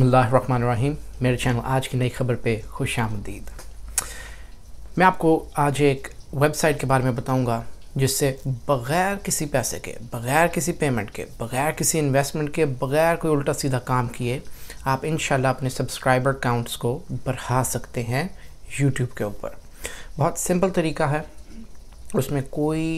बसमीम मेरे चैनल आज की नई खबर पे खुश आमदीद मैं आपको आज एक वेबसाइट के बारे में बताऊंगा जिससे बग़ैर किसी पैसे के बग़ैर किसी पेमेंट के बग़ैर किसी इन्वेस्टमेंट के बग़ैर कोई उल्टा सीधा काम किए आप इन अपने सब्सक्राइबर काउंट्स को बढ़ा सकते हैं यूट्यूब के ऊपर बहुत सिंपल तरीका है उसमें कोई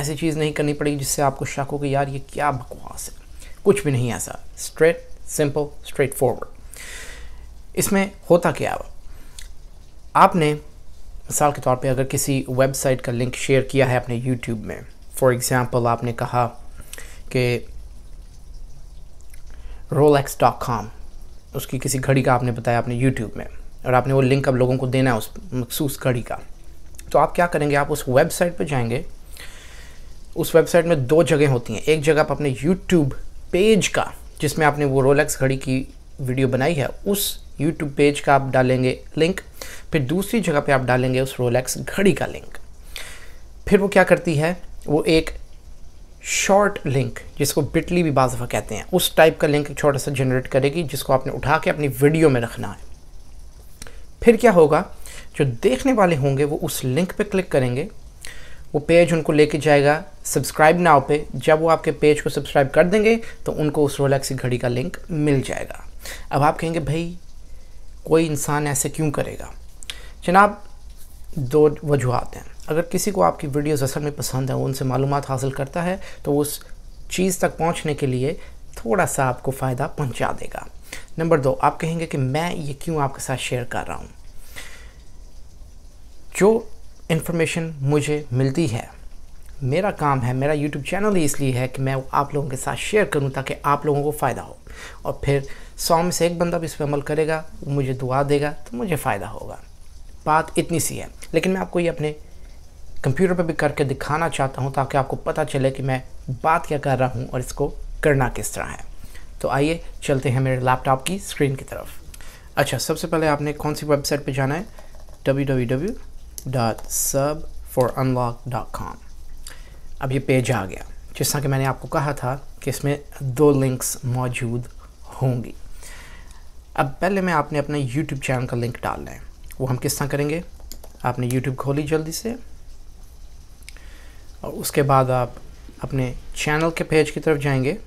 ऐसी चीज़ नहीं करनी पड़ेगी जिससे आपको शक हो कि यार ये क्या बकवास है कुछ भी नहीं ऐसा स्ट्रेट सिंपल स्ट्रेट फॉरवर्ड इसमें होता क्या है आपने मिसाल के तौर पे अगर किसी वेबसाइट का लिंक शेयर किया है अपने यूट्यूब में फॉर एग्ज़ाम्पल आपने कहा कि रोलैक्स डॉट कॉम उसकी किसी घड़ी का आपने बताया अपने यूट्यूब में और आपने वो लिंक अब लोगों को देना है उस मखसूस घड़ी का तो आप क्या करेंगे आप उस वेबसाइट पर जाएंगे उस वेबसाइट में दो जगह होती हैं एक जगह आप अपने यूट्यूब पेज का जिसमें आपने वो रोलेक्स घड़ी की वीडियो बनाई है उस यूट्यूब पेज का आप डालेंगे लिंक फिर दूसरी जगह पे आप डालेंगे उस रोलेक्स घड़ी का लिंक फिर वो क्या करती है वो एक शॉर्ट लिंक जिसको बिटली भी बाजफा कहते हैं उस टाइप का लिंक छोटा सा जनरेट करेगी जिसको आपने उठा के अपनी वीडियो में रखना है फिर क्या होगा जो देखने वाले होंगे वो उस लिंक पे क्लिक करेंगे वो पेज उनको लेके जाएगा सब्सक्राइब नाव पे जब वो आपके पेज को सब्सक्राइब कर देंगे तो उनको उस रोलैक्स की घड़ी का लिंक मिल जाएगा अब आप कहेंगे भाई कोई इंसान ऐसे क्यों करेगा जनाब दो वजूहत हैं अगर किसी को आपकी वीडियोस असल में पसंद है उनसे मालूम हासिल करता है तो उस चीज़ तक पहुंचने के लिए थोड़ा सा आपको फ़ायदा पहुंचा देगा नंबर दो आप कहेंगे कि मैं ये क्यों आपके साथ शेयर कर रहा हूँ जो इन्फॉर्मेशन मुझे मिलती है मेरा काम है मेरा यूट्यूब चैनल ही इसलिए है कि मैं आप लोगों के साथ शेयर करूं ताकि आप लोगों को फ़ायदा हो और फिर सौ में से एक बंदा भी इस पर अमल करेगा वो मुझे दुआ देगा तो मुझे फ़ायदा होगा बात इतनी सी है लेकिन मैं आपको ये अपने कंप्यूटर पर भी करके दिखाना चाहता हूँ ताकि आपको पता चले कि मैं बात क्या कर रहा हूँ और इसको करना किस तरह है तो आइए चलते हैं मेरे लैपटॉप की स्क्रीन की तरफ अच्छा सबसे पहले आपने कौन सी वेबसाइट पर जाना है W dot sub for unlock dot com अब ये पेज आ गया जिस तरह कि मैंने आपको कहा था कि इसमें दो लिंक्स मौजूद होंगी अब पहले मैं आपने अपने यूट्यूब चैनल का लिंक डाल लें वो हम किस तरह करेंगे आपने यूट्यूब खोली जल्दी से और उसके बाद आप अपने चैनल के पेज की तरफ जाएंगे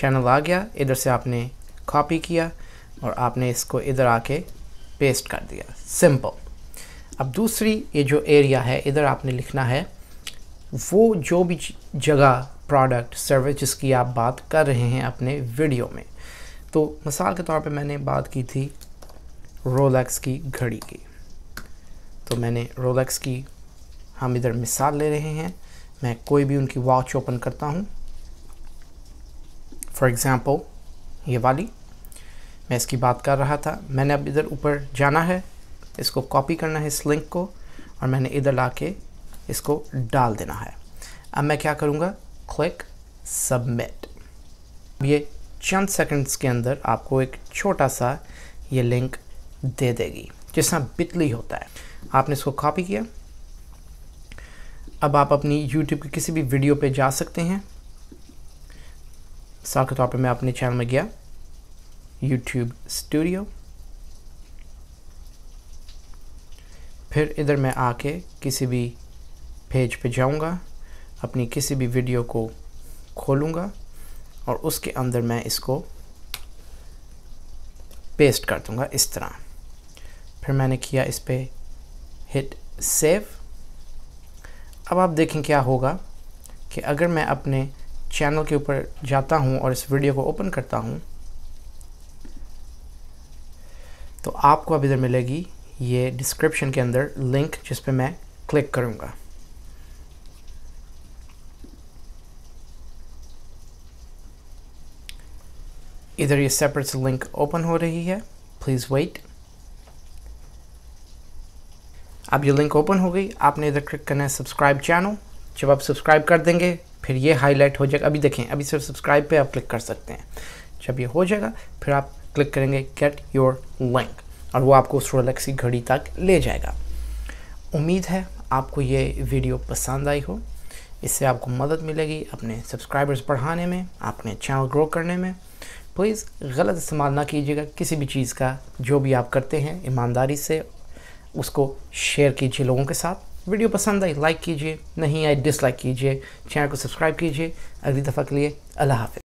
चैनल आ गया इधर से आपने कॉपी किया और आपने इसको इधर आके पेस्ट कर दिया सिंपल अब दूसरी ये जो एरिया है इधर आपने लिखना है वो जो भी जगह प्रोडक्ट सर्विस जिसकी आप बात कर रहे हैं अपने वीडियो में तो मिसाल के तौर पे मैंने बात की थी रोलैक्स की घड़ी की तो मैंने रोलैक्स की हम इधर मिसाल ले रहे हैं मैं कोई भी उनकी वॉच ओपन करता हूँ फॉर एग्ज़ाम्पल ये वाली मैं इसकी बात कर रहा था मैंने अब इधर ऊपर जाना है इसको कॉपी करना है इस लिंक को और मैंने इधर ला के इसको डाल देना है अब मैं क्या करूँगा क्लिक सबमिट ये चंद सेकंड्स के अंदर आपको एक छोटा सा ये लिंक दे देगी जिस तरह बितली होता है आपने इसको कॉपी किया अब आप अपनी यूट्यूब की किसी भी वीडियो पे जा सकते हैं साल के तौर पर मैं अपने चैनल में गया यूट्यूब स्टूडियो फिर इधर मैं आके किसी भी पेज पे जाऊंगा अपनी किसी भी वीडियो को खोलूंगा और उसके अंदर मैं इसको पेस्ट कर दूंगा इस तरह फिर मैंने किया इस पर हिट सेव अब आप देखें क्या होगा कि अगर मैं अपने चैनल के ऊपर जाता हूं और इस वीडियो को ओपन करता हूं तो आपको अब इधर मिलेगी ये डिस्क्रिप्शन के अंदर लिंक जिस पे मैं क्लिक करूँगा इधर ये सेपरेट से लिंक ओपन हो रही है प्लीज़ वेट अब ये लिंक ओपन हो गई आपने इधर क्लिक करना है सब्सक्राइब चैनल जब आप सब्सक्राइब कर देंगे फिर ये हाईलाइट हो जाएगा अभी देखें अभी सिर्फ सब्सक्राइब पे आप क्लिक कर सकते हैं जब ये हो जाएगा फिर आप क्लिक करेंगे गेट योर लिंक और वो आपको उस रोलेक्स की घड़ी तक ले जाएगा उम्मीद है आपको ये वीडियो पसंद आई हो इससे आपको मदद मिलेगी अपने सब्सक्राइबर्स बढ़ाने में अपने चैनल ग्रो करने में प्लीज़ गलत इस्तेमाल ना कीजिएगा किसी भी चीज़ का जो भी आप करते हैं ईमानदारी से उसको शेयर कीजिए लोगों के साथ वीडियो पसंद आई लाइक कीजिए नहीं आई डिसलाइक कीजिए चैनल को सब्सक्राइब कीजिए अगली दफ़ा के लिए अल्लाह हाफि